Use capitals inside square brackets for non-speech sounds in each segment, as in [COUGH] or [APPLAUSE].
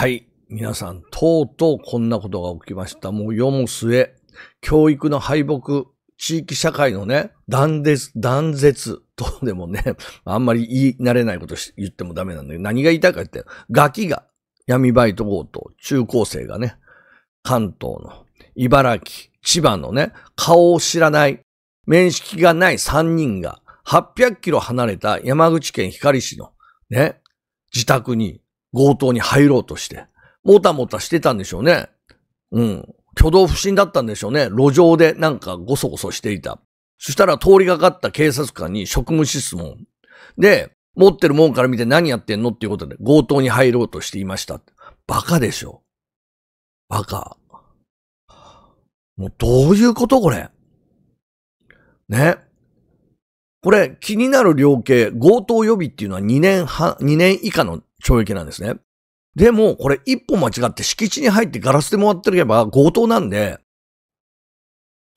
はい。皆さん、とうとうこんなことが起きました。もう世も末、教育の敗北、地域社会のね、断絶、断絶とでもね、あんまり言い慣れないこと言ってもダメなんだけど、何が言いたいかって、ガキが、闇バイト強盗、中高生がね、関東の、茨城、千葉のね、顔を知らない、面識がない3人が、800キロ離れた山口県光市の、ね、自宅に強盗に入ろうとして、もたもたしてたんでしょうね。うん。挙動不審だったんでしょうね。路上でなんかごそごそしていた。そしたら通りがかった警察官に職務質問。で、持ってるもんから見て何やってんのっていうことで強盗に入ろうとしていました。バカでしょ。バカ。もうどういうことこれ。ね。これ、気になる量刑、強盗予備っていうのは2年半、2年以下の懲役なんですね。でも、これ一歩間違って敷地に入ってガラスで回ってれば強盗なんで、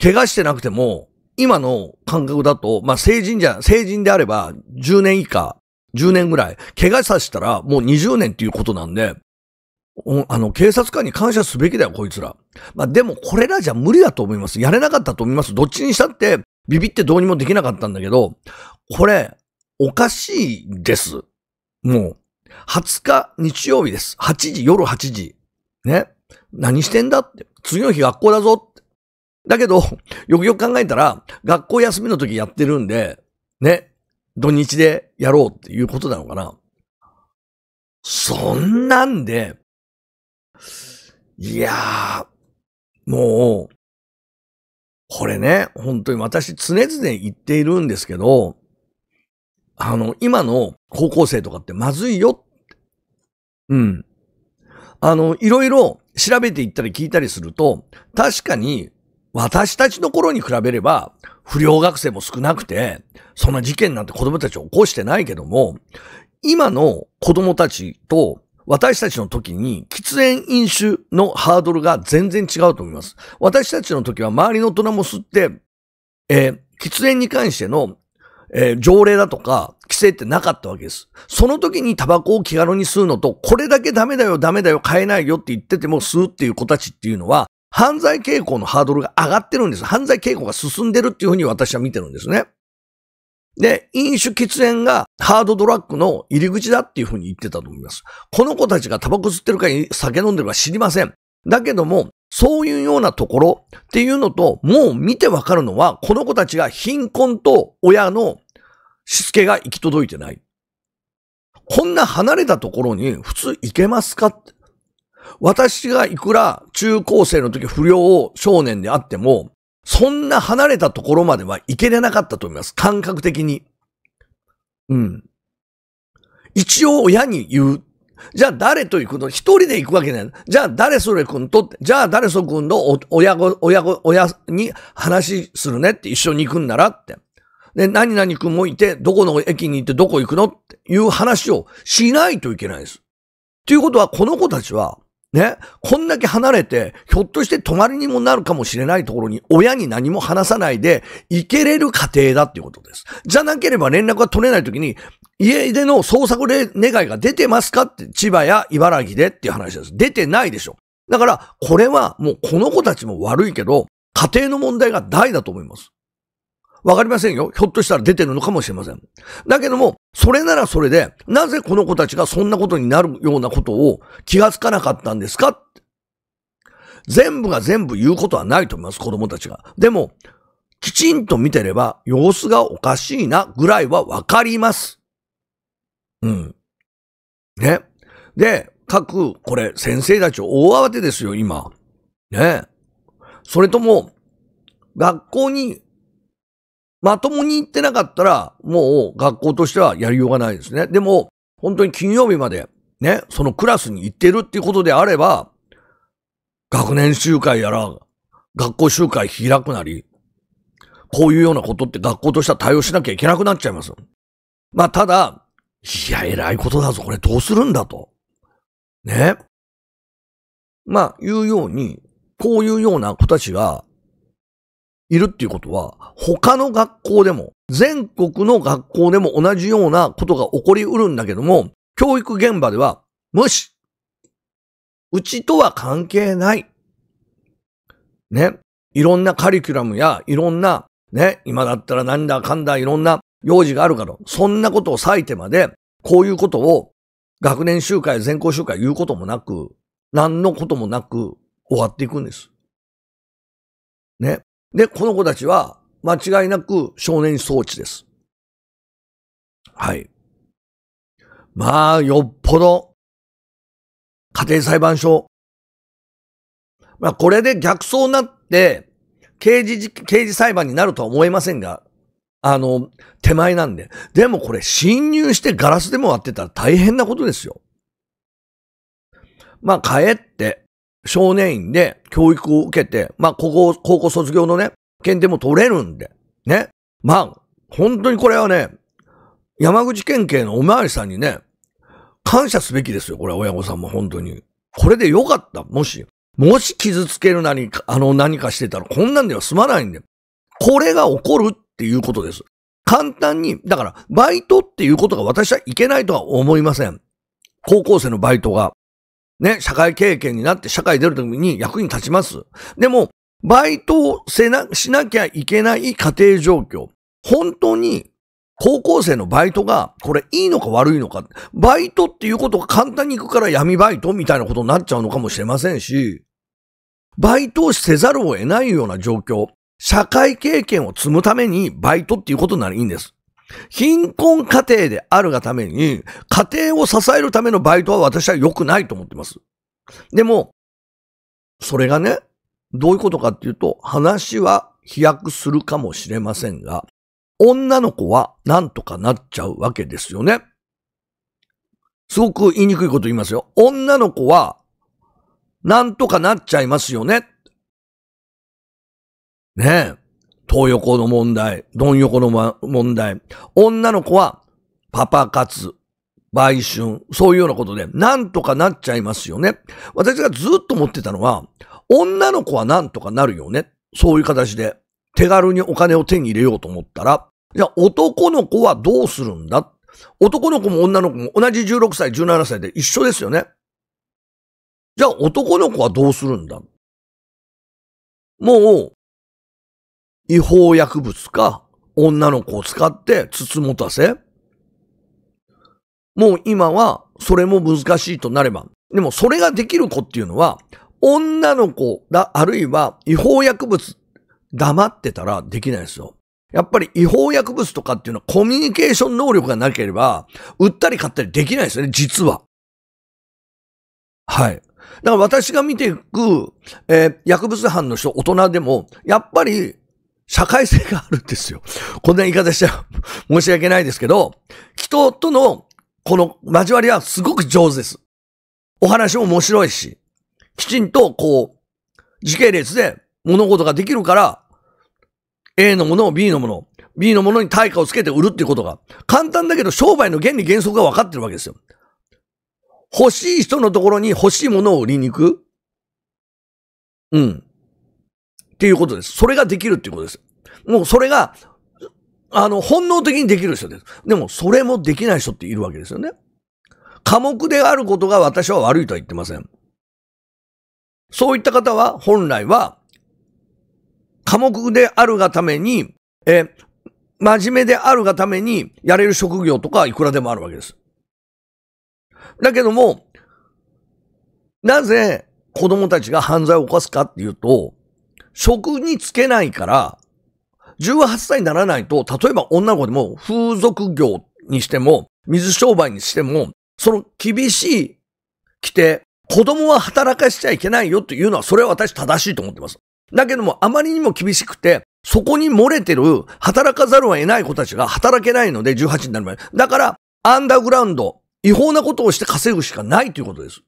怪我してなくても、今の感覚だと、まあ、成人じゃ、成人であれば10年以下、10年ぐらい、怪我させたらもう20年っていうことなんで、あの、警察官に感謝すべきだよ、こいつら。まあ、でも、これらじゃ無理だと思います。やれなかったと思います。どっちにしたって、ビビってどうにもできなかったんだけど、これ、おかしいです。もう、20日日曜日です。8時、夜8時。ね。何してんだって。次の日学校だぞって。だけど、よくよく考えたら、学校休みの時やってるんで、ね。土日でやろうっていうことなのかな。そんなんで、いやー、もう、これね、本当に私常々言っているんですけど、あの、今の高校生とかってまずいよ。うん。あの、いろいろ調べていったり聞いたりすると、確かに私たちの頃に比べれば、不良学生も少なくて、そんな事件なんて子供たち起こしてないけども、今の子供たちと私たちの時に喫煙飲酒のハードルが全然違うと思います。私たちの時は周りの大人も吸って、えー、喫煙に関しての、えー、条例だとか規制ってなかったわけです。その時にタバコを気軽に吸うのと、これだけダメだよダメだよ買えないよって言ってても吸うっていう子たちっていうのは、犯罪傾向のハードルが上がってるんです。犯罪傾向が進んでるっていうふうに私は見てるんですね。で、飲酒喫煙がハードドラッグの入り口だっていうふうに言ってたと思います。この子たちがタバコ吸ってるか酒飲んでるか知りません。だけども、そういうようなところっていうのと、もう見てわかるのは、この子たちが貧困と親のしつけが行き届いてない。こんな離れたところに普通行けますか私がいくら中高生の時不良少年であっても、そんな離れたところまでは行けれなかったと思います。感覚的に。うん。一応親に言う。じゃあ誰と行くの一人で行くわけない。じゃあ誰それ君とじゃあ誰それ君の親子、親子、親に話するねって一緒に行くんならって。で、何々君もいて、どこの駅に行ってどこ行くのっていう話をしないといけないです。ということは、この子たちは、ね、こんだけ離れて、ひょっとして泊まりにもなるかもしれないところに、親に何も話さないで、行けれる家庭だっていうことです。じゃなければ連絡が取れないときに、家での捜索願いが出てますかって、千葉や茨城でっていう話です。出てないでしょ。だから、これはもうこの子たちも悪いけど、家庭の問題が大だと思います。わかりませんよ。ひょっとしたら出てるのかもしれません。だけども、それならそれで、なぜこの子たちがそんなことになるようなことを気がつかなかったんですか全部が全部言うことはないと思います、子供たちが。でも、きちんと見てれば、様子がおかしいなぐらいはわかります。うん。ね。で、各、これ、先生たち大慌てですよ、今。ね。それとも、学校にまともに行ってなかったら、もう学校としてはやりようがないですね。でも、本当に金曜日まで、ね、そのクラスに行ってるっていうことであれば、学年集会やら、学校集会開くなり、こういうようなことって学校としては対応しなきゃいけなくなっちゃいます。まあ、ただ、いや、偉いことだぞ、これどうするんだと。ね。まあ、いうように、こういうような子たちがいるっていうことは、他の学校でも、全国の学校でも同じようなことが起こりうるんだけども、教育現場では、無視うちとは関係ない。ね。いろんなカリキュラムや、いろんな、ね、今だったらなんだかんだいろんな用事があるから、そんなことを割いてまで、こういうことを学年集会、全校集会言うこともなく、何のこともなく終わっていくんです。ね。で、この子たちは間違いなく少年装置です。はい。まあ、よっぽど、家庭裁判所。まあ、これで逆走になって、刑事、刑事裁判になるとは思えませんが、あの、手前なんで。でもこれ、侵入してガラスでも割ってたら大変なことですよ。まあ、帰って、少年院で教育を受けて、まあ、高校、高校卒業のね、検定も取れるんで、ね。まあ、本当にこれはね、山口県警のおまわりさんにね、感謝すべきですよ、これ親御さんも本当に。これでよかった、もし。もし傷つける何か、あの何かしてたら、こんなんでは済まないんで。これが起こるっていうことです。簡単に、だから、バイトっていうことが私はいけないとは思いません。高校生のバイトが。ね、社会経験になって社会出るときに役に立ちます。でも、バイトをせな、しなきゃいけない家庭状況。本当に、高校生のバイトが、これいいのか悪いのか。バイトっていうことが簡単に行くから闇バイトみたいなことになっちゃうのかもしれませんし、バイトをせざるを得ないような状況。社会経験を積むためにバイトっていうことならいいんです。貧困家庭であるがために、家庭を支えるためのバイトは私は良くないと思ってます。でも、それがね、どういうことかっていうと、話は飛躍するかもしれませんが、女の子は何とかなっちゃうわけですよね。すごく言いにくいこと言いますよ。女の子は何とかなっちゃいますよね。ねえ。東横の問題、ドン横の問題、女の子はパパ活、売春、そういうようなことで、なんとかなっちゃいますよね。私がずっと思ってたのは、女の子はなんとかなるよね。そういう形で、手軽にお金を手に入れようと思ったら、じゃあ男の子はどうするんだ男の子も女の子も同じ16歳、17歳で一緒ですよね。じゃあ男の子はどうするんだもう、違法薬物か、女の子を使ってつつもたせ。もう今はそれも難しいとなれば。でもそれができる子っていうのは、女の子だ、あるいは違法薬物、黙ってたらできないですよ。やっぱり違法薬物とかっていうのはコミュニケーション能力がなければ、売ったり買ったりできないですよね、実は。はい。だから私が見ていく、えー、薬物犯の人、大人でも、やっぱり社会性があるんですよ。こんな言い方しちゃ申し訳ないですけど、人とのこの交わりはすごく上手です。お話も面白いし、きちんとこう、時系列で物事ができるから、A のものを B のもの、B のものに対価をつけて売るっていうことが、簡単だけど商売の原理原則が分かってるわけですよ。欲しい人のところに欲しいものを売りに行く。うん。っていうことです。それができるっていうことです。もうそれが、あの、本能的にできる人です。でも、それもできない人っているわけですよね。科目であることが私は悪いとは言ってません。そういった方は、本来は、科目であるがために、え、真面目であるがために、やれる職業とかいくらでもあるわけです。だけども、なぜ子供たちが犯罪を犯すかっていうと、職につけないから、18歳にならないと、例えば女の子でも風俗業にしても、水商売にしても、その厳しい規定、子供は働かしちゃいけないよっていうのは、それは私正しいと思ってます。だけども、あまりにも厳しくて、そこに漏れてる、働かざるを得ない子たちが働けないので、18になる前。だから、アンダーグラウンド、違法なことをして稼ぐしかないということです。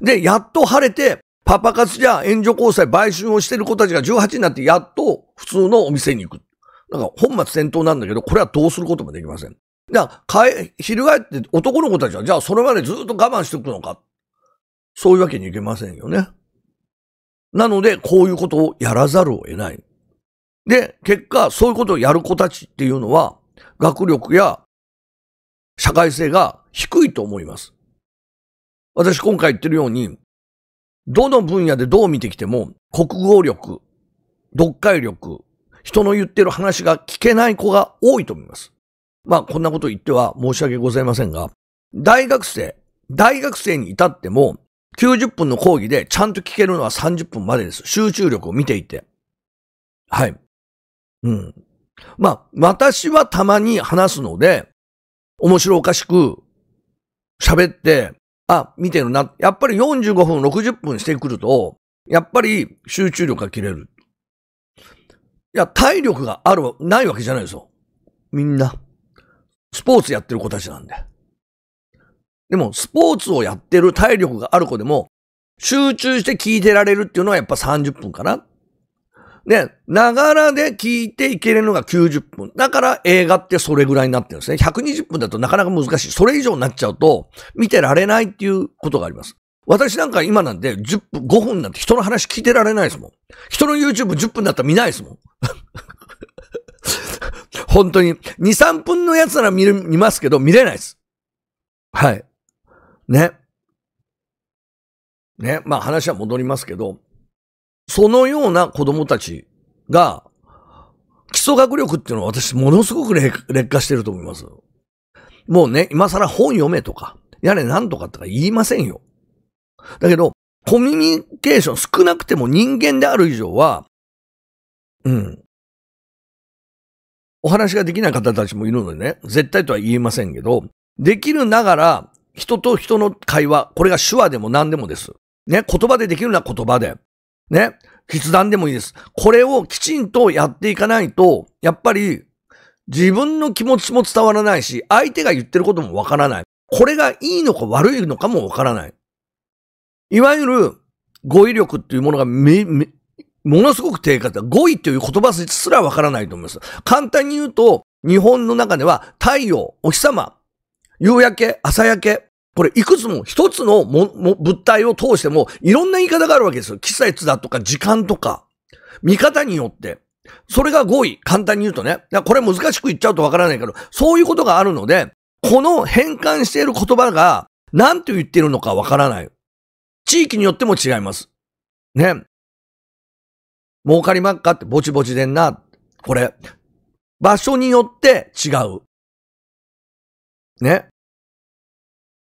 で、やっと晴れて、パパ活じゃ援助交際、売春をしてる子たちが18になってやっと普通のお店に行く。なんか本末転倒なんだけど、これはどうすることもできません。だかえ、翻って男の子たちは、じゃあそれまでずっと我慢しておくのか。そういうわけにいけませんよね。なので、こういうことをやらざるを得ない。で、結果、そういうことをやる子たちっていうのは、学力や社会性が低いと思います。私今回言ってるように、どの分野でどう見てきても、国語力、読解力、人の言ってる話が聞けない子が多いと思います。まあ、こんなこと言っては申し訳ございませんが、大学生、大学生に至っても、90分の講義でちゃんと聞けるのは30分までです。集中力を見ていて。はい。うん。まあ、私はたまに話すので、面白おかしく喋って、あ、見てるな。やっぱり45分、60分してくると、やっぱり集中力が切れる。いや、体力がある、ないわけじゃないですよ。みんな。スポーツやってる子たちなんで。でも、スポーツをやってる体力がある子でも、集中して聞いてられるっていうのはやっぱ30分かな。で、ながらで聞いていけるのが90分。だから映画ってそれぐらいになってるんですね。120分だとなかなか難しい。それ以上になっちゃうと、見てられないっていうことがあります。私なんか今なんて10分、5分なんて人の話聞いてられないですもん。人の YouTube10 分だったら見ないですもん。[LAUGHS] 本当に。2、3分のやつなら見る、見ますけど、見れないです。はい。ね。ね。まあ話は戻りますけど、そのような子供たちが、基礎学力っていうのは私ものすごく劣化してると思います。もうね、今更本読めとか、やれなんとかとか言いませんよ。だけど、コミュニケーション少なくても人間である以上は、うん。お話ができない方たちもいるのでね、絶対とは言えませんけど、できるながら、人と人の会話、これが手話でも何でもです。ね、言葉でできるな言葉で。ね、筆談でもいいです。これをきちんとやっていかないと、やっぱり自分の気持ちも伝わらないし、相手が言ってることもわからない。これがいいのか悪いのかもわからない。いわゆる語彙力っていうものがめ、め、ものすごく低下だ。語彙という言葉すらわからないと思います。簡単に言うと、日本の中では太陽、お日様、夕焼け、朝焼け、これいくつも一つのもも物体を通してもいろんな言い方があるわけですよ。季節だとか時間とか、見方によって。それが合意。簡単に言うとね。これ難しく言っちゃうとわからないけど、そういうことがあるので、この変換している言葉が何と言っているのかわからない。地域によっても違います。ね。儲かりまっかってぼちぼちでんな。これ。場所によって違う。ね。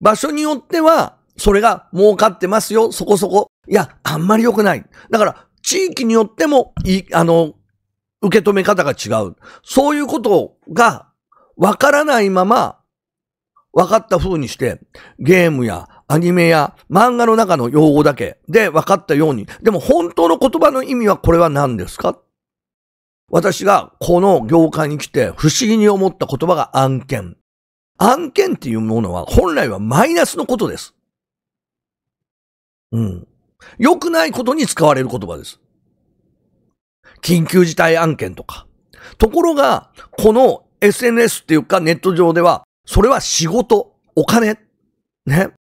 場所によっては、それが儲かってますよ、そこそこ。いや、あんまり良くない。だから、地域によっても、い、あの、受け止め方が違う。そういうことが、わからないまま、分かった風にして、ゲームやアニメや漫画の中の用語だけで分かったように、でも本当の言葉の意味はこれは何ですか私がこの業界に来て不思議に思った言葉が案件。案件っていうものは本来はマイナスのことです。うん。良くないことに使われる言葉です。緊急事態案件とか。ところが、この SNS っていうかネット上では、それは仕事、お金、ね。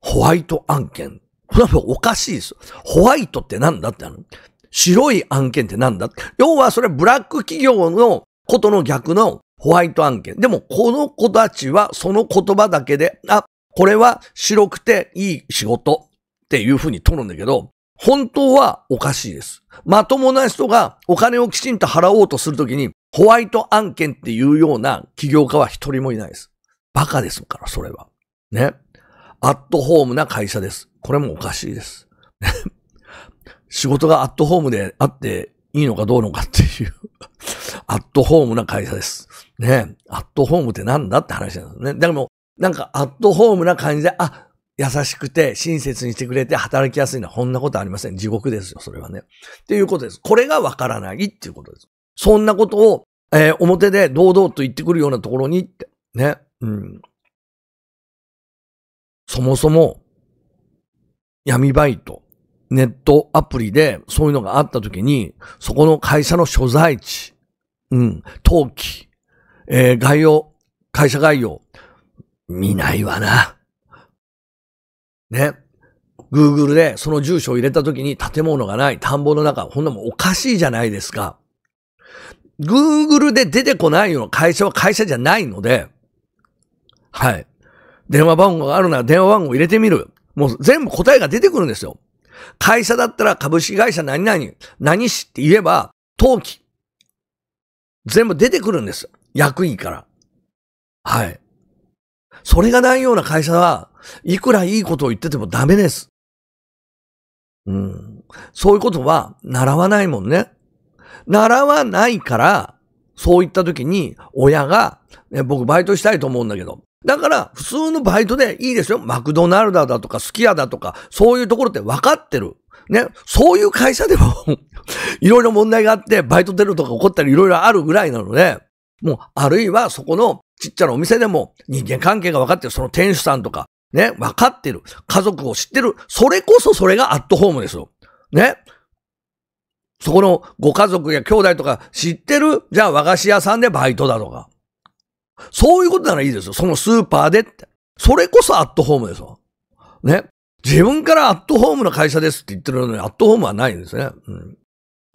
ホワイト案件。これはおかしいです。ホワイトってなんだってある白い案件ってなんだ要はそれブラック企業のことの逆のホワイト案件。でも、この子たちはその言葉だけで、あ、これは白くていい仕事っていうふうに取るんだけど、本当はおかしいです。まともな人がお金をきちんと払おうとするときに、ホワイト案件っていうような起業家は一人もいないです。バカですから、それは。ね。アットホームな会社です。これもおかしいです。仕事がアットホームであっていいのかどうのかっていうアットホームな会社です。ねアットホームってなんだって話なんですね。だけど、もなんかアットホームな感じで、あ、優しくて親切にしてくれて働きやすいのはこんなことありません。地獄ですよ、それはね。っていうことです。これがわからないっていうことです。そんなことを、えー、表で堂々と言ってくるようなところにって、ね。うん。そもそも、闇バイト、ネットアプリでそういうのがあった時に、そこの会社の所在地、うん、登記、えー、概要、会社概要、見ないわな。ね。Google でその住所を入れた時に建物がない、田んぼの中、ほんなもおかしいじゃないですか。Google で出てこないような会社は会社じゃないので、はい。電話番号があるなら電話番号入れてみる。もう全部答えが出てくるんですよ。会社だったら株式会社何々、何しって言えば、登記、全部出てくるんです。役員から。はい。それがないような会社は、いくらいいことを言っててもダメです。うん。そういうことは習わないもんね。習わないから、そういった時に親が、ね、僕バイトしたいと思うんだけど。だから普通のバイトでいいですよ。マクドナルドだとかスキヤだとか、そういうところって分かってる。ね、そういう会社でも [LAUGHS] いろいろ問題があって、バイトテロとか起こったりいろいろあるぐらいなので、もう、あるいはそこのちっちゃなお店でも人間関係が分かってる、その店主さんとか、ね、分かってる、家族を知ってる、それこそそれがアットホームですよ。ね。そこのご家族や兄弟とか知ってる、じゃあ和菓子屋さんでバイトだとか。そういうことならいいですよ。そのスーパーでって。それこそアットホームですよ。ね。自分からアットホームな会社ですって言ってるのに、アットホームはないんですね。うん、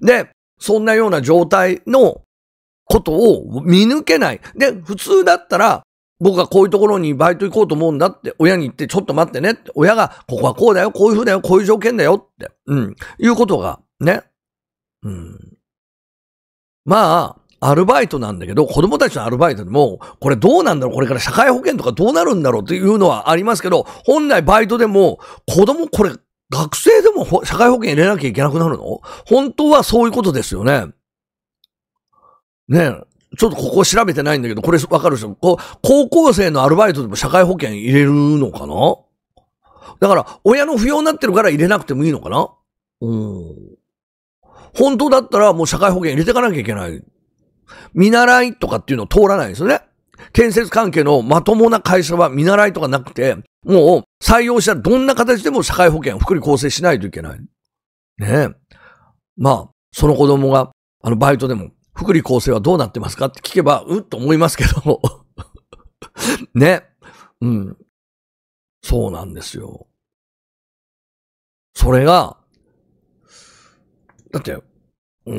で、そんなような状態のことを見抜けない。で、普通だったら、僕はこういうところにバイト行こうと思うんだって、親に言って、ちょっと待ってねって、親が、ここはこうだよ、こういう風だよ、こういう条件だよって、うん、いうことが、ね。うん。まあ、アルバイトなんだけど、子供たちのアルバイトでも、これどうなんだろうこれから社会保険とかどうなるんだろうっていうのはありますけど、本来バイトでも、子供これ、学生でも社会保険入れなきゃいけなくなるの本当はそういうことですよね。ねえ。ちょっとここ調べてないんだけど、これわかるでしょ高校生のアルバイトでも社会保険入れるのかなだから、親の不要になってるから入れなくてもいいのかなうん。本当だったらもう社会保険入れていかなきゃいけない見習いとかっていうのを通らないですよね。建設関係のまともな会社は見習いとかなくて、もう採用したらどんな形でも社会保険、福利厚生しないといけない。ねえ。まあ、その子供が、あの、バイトでも、福利厚生はどうなってますかって聞けば、うっと思いますけども。[LAUGHS] ね。うん。そうなんですよ。それが、だって、うー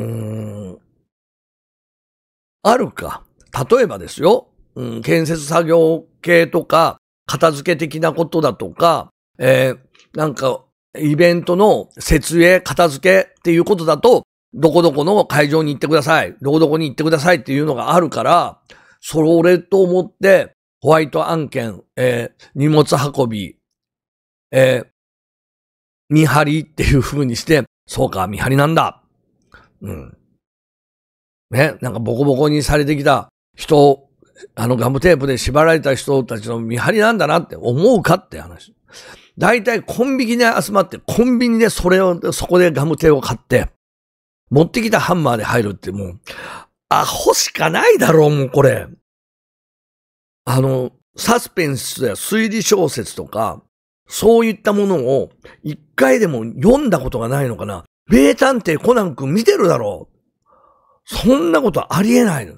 ん、あるか。例えばですよ、うん、建設作業系とか、片付け的なことだとか、えー、なんか、イベントの設営、片付けっていうことだと、どこどこの会場に行ってください。どこどこに行ってくださいっていうのがあるから、それと思って、ホワイト案件、えー、荷物運び、えー、見張りっていう風にして、そうか、見張りなんだ。うん。ね、なんかボコボコにされてきた人、あのガムテープで縛られた人たちの見張りなんだなって思うかって話。大体コンビニで集まって、コンビニでそれを、そこでガムテーを買って、持ってきたハンマーで入るってもう、アホしかないだろう、もうこれ。あの、サスペンスや推理小説とか、そういったものを一回でも読んだことがないのかな。名探偵コナン君見てるだろう。そんなことありえないの。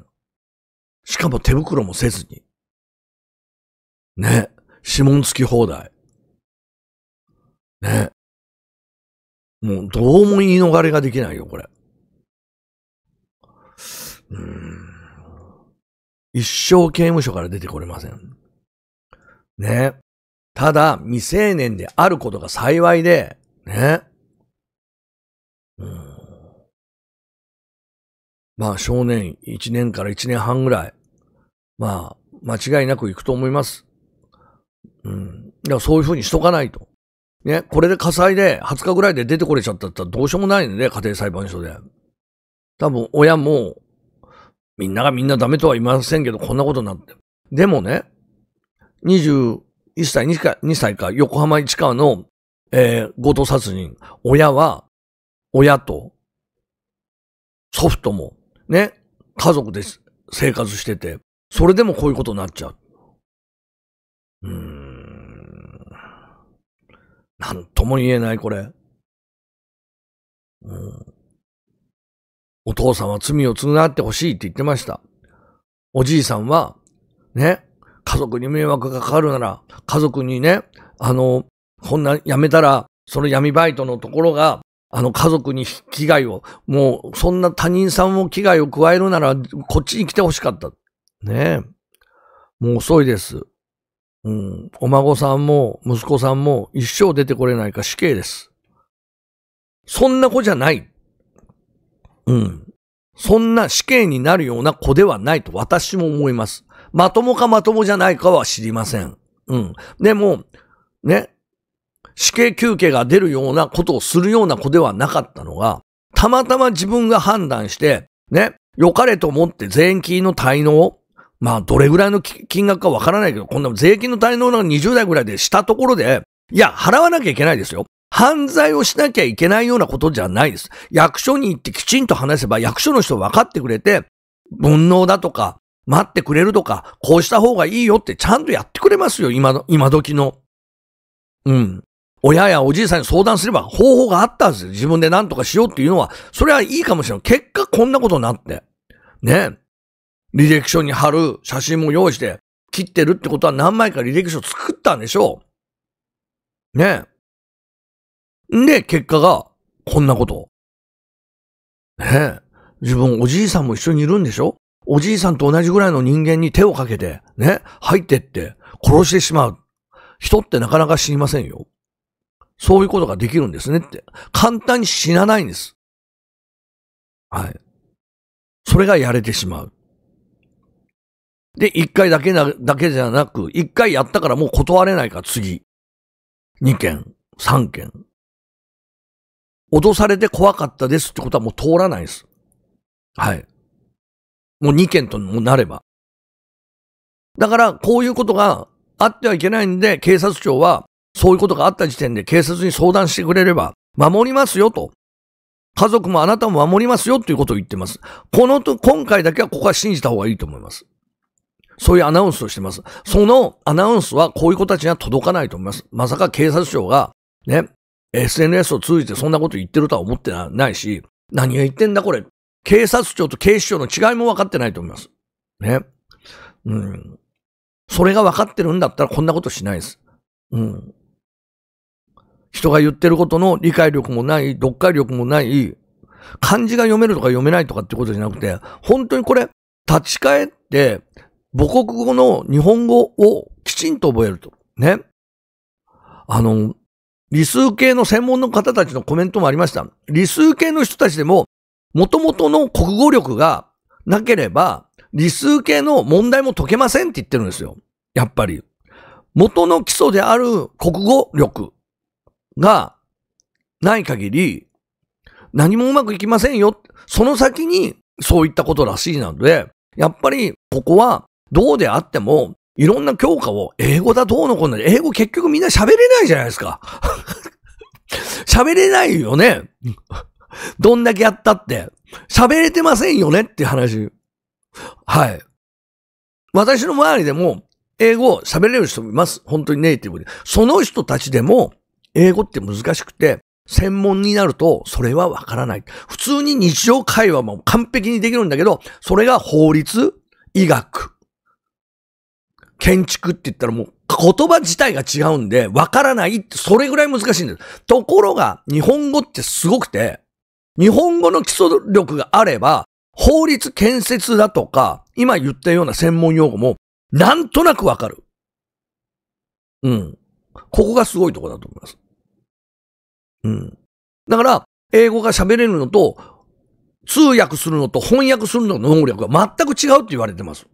しかも手袋もせずに。ね。指紋付き放題。ね。もうどうも言い逃れができないよ、これ。うん。一生刑務所から出てこれません。ね。ただ、未成年であることが幸いで、ね。うん。まあ少年1年から1年半ぐらい、まあ間違いなく行くと思います。うん。だからそういうふうにしとかないと。ね、これで火災で20日ぐらいで出てこれちゃったったらどうしようもないんで、家庭裁判所で。多分親も、みんながみんなダメとは言いませんけど、こんなことになって。でもね、21歳、2歳 ,2 歳か、横浜市川の、えー、強盗殺人、親は、親と、祖父とも、ね、家族で生活してて、それでもこういうことになっちゃう。うーん。なんとも言えない、これ。うん、お父さんは罪を償ってほしいって言ってました。おじいさんは、ね、家族に迷惑がかかるなら、家族にね、あの、こんなやめたら、その闇バイトのところがあの家族に危害を、もうそんな他人さんも危害を加えるならこっちに来てほしかった。ねえ。もう遅いです。うん。お孫さんも息子さんも一生出てこれないか死刑です。そんな子じゃない。うん。そんな死刑になるような子ではないと私も思います。まともかまともじゃないかは知りません。うん。でも、ね、死刑休憩が出るようなことをするような子ではなかったのが、たまたま自分が判断して、ね、良かれと思って税金の滞納まあ、どれぐらいの金額かわからないけど、こんな税金の滞納の20代ぐらいでしたところで、いや、払わなきゃいけないですよ。犯罪をしなきゃいけないようなことじゃないです。役所に行ってきちんと話せば、役所の人分かってくれて、分納だとか、待ってくれるとか、こうした方がいいよってちゃんとやってくれますよ、今の、今時の。うん。親やおじいさんに相談すれば方法があったはずです。自分で何とかしようっていうのは、それはいいかもしれない。結果こんなことになって。ね。履歴書に貼る写真も用意して、切ってるってことは何枚か履歴書作ったんでしょう。ね。んで、結果が、こんなこと。ね自分、おじいさんも一緒にいるんでしょおじいさんと同じぐらいの人間に手をかけて、ね、入ってって、殺してしまう。人ってなかなか死にませんよ。そういうことができるんですねって。簡単に死なないんです。はい。それがやれてしまう。で、一回だけな、だけじゃなく、一回やったからもう断れないか次。二件、三件。脅されて怖かったですってことはもう通らないです。はい。もう二件ともなれば。だから、こういうことがあってはいけないんで、警察庁はそういうことがあった時点で警察に相談してくれれば、守りますよと。家族もあなたも守りますよということを言ってます。このと、今回だけはここは信じた方がいいと思います。そういうアナウンスをしてます。そのアナウンスはこういう子たちには届かないと思います。まさか警察庁が、ね、SNS を通じてそんなこと言ってるとは思ってないし、何が言ってんだこれ。警察庁と警視庁の違いも分かってないと思います。ね。うん。それが分かってるんだったらこんなことしないです。うん。人が言ってることの理解力もない、読解力もない、漢字が読めるとか読めないとかってことじゃなくて、本当にこれ、立ち返って、母国語の日本語をきちんと覚えると。ね。あの、理数系の専門の方たちのコメントもありました。理数系の人たちでも、元々の国語力がなければ、理数系の問題も解けませんって言ってるんですよ。やっぱり。元の基礎である国語力がない限り、何もうまくいきませんよ。その先にそういったことらしいなので、やっぱりここはどうであっても、いろんな教科を英語だどうのこんな英語結局みんな喋れないじゃないですか。[LAUGHS] 喋れないよね。どんだけやったって。喋れてませんよねって話。はい。私の周りでも英語喋れる人もいます。本当にネイティブで。その人たちでも英語って難しくて、専門になると、それはわからない。普通に日常会話も完璧にできるんだけど、それが法律、医学、建築って言ったらもう言葉自体が違うんで、わからないって、それぐらい難しいんです。ところが、日本語ってすごくて、日本語の基礎力があれば、法律建設だとか、今言ったような専門用語も、なんとなくわかる。うん。ここがすごいとこだと思います。うん。だから、英語が喋れるのと、通訳するのと翻訳するのの能力が全く違うって言われてます。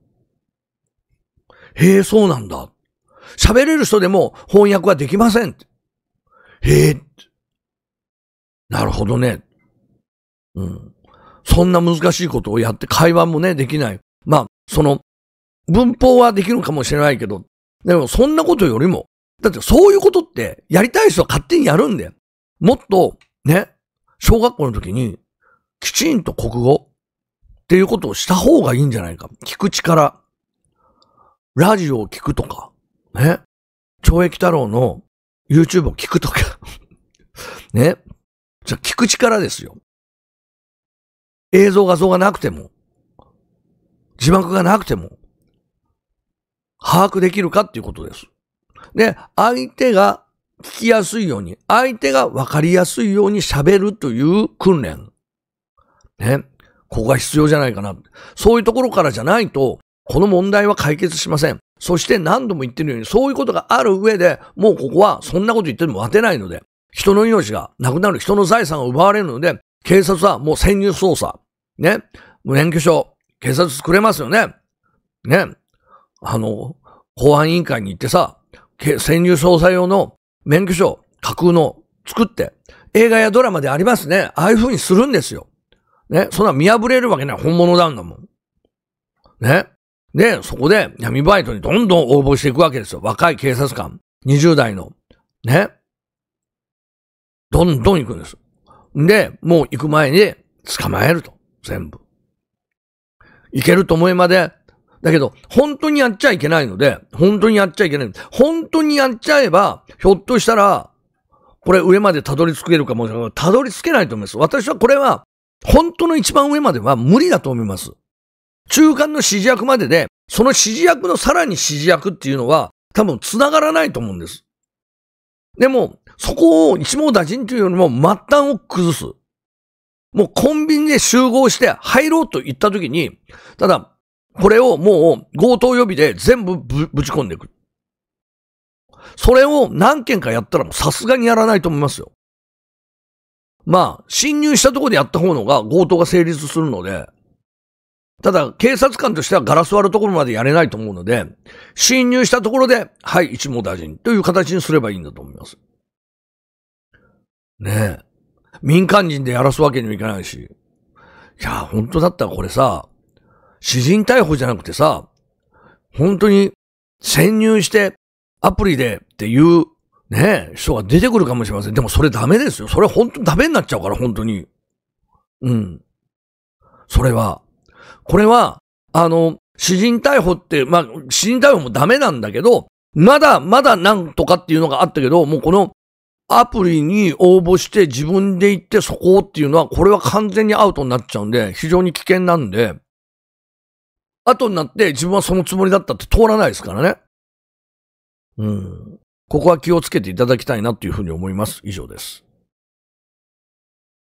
へえ、そうなんだ。喋れる人でも翻訳はできません。へえ。なるほどね。うん。そんな難しいことをやって会話もね、できない。まあ、その、文法はできるかもしれないけど、でもそんなことよりも、だってそういうことって、やりたい人は勝手にやるんだよ。もっと、ね、小学校の時に、きちんと国語っていうことをした方がいいんじゃないか。聞く力。ラジオを聞くとか、ね。懲役太郎の YouTube を聞くとか。[LAUGHS] ね。じゃ、聞く力ですよ。映像画像がなくても、字幕がなくても、把握できるかっていうことです。で、相手が聞きやすいように、相手が分かりやすいように喋るという訓練。ね。ここが必要じゃないかな。そういうところからじゃないと、この問題は解決しません。そして何度も言ってるように、そういうことがある上で、もうここはそんなこと言っても待てないので、人の命がなくなる、人の財産が奪われるので、警察はもう潜入捜査。ね。免許証、警察作れますよね。ね。あの、公安委員会に行ってさ、潜入捜査用の免許証、架空の作って、映画やドラマでありますね。ああいう風にするんですよ。ね。そんな見破れるわけない。本物なんだもん。ね。で、そこで闇バイトにどんどん応募していくわけですよ。若い警察官。20代の。ね。どんどん行くんです。で、もう行く前に捕まえると。全部。行けると思いまでだけど、本当にやっちゃいけないので、本当にやっちゃいけない。本当にやっちゃえば、ひょっとしたら、これ上までたどり着けるかもしれない。たどり着けないと思います。私はこれは、本当の一番上までは無理だと思います。中間の指示役までで、その指示役のさらに指示役っていうのは、多分繋がらないと思うんです。でも、そこを一網打尽というよりも末端を崩す。もうコンビニで集合して入ろうと言った時に、ただ、これをもう強盗予備で全部ぶぶち込んでいく。それを何件かやったらさすがにやらないと思いますよ。まあ、侵入したところでやった方のが強盗が成立するので、ただ、警察官としてはガラス割るところまでやれないと思うので、侵入したところで、はい、一網打尽という形にすればいいんだと思います。ねえ。民間人でやらすわけにもいかないし。いや、本当だったらこれさ、詩人逮捕じゃなくてさ、本当に潜入してアプリでっていうね、人が出てくるかもしれません。でもそれダメですよ。それ本当にダメになっちゃうから、本当に。うん。それは。これは、あの、詩人逮捕って、まあ、詩人逮捕もダメなんだけど、まだ、まだなんとかっていうのがあったけど、もうこのアプリに応募して自分で行ってそこっていうのは、これは完全にアウトになっちゃうんで、非常に危険なんで、後になって自分はそのつもりだったって通らないですからね。うん。ここは気をつけていただきたいなっていうふうに思います。以上です。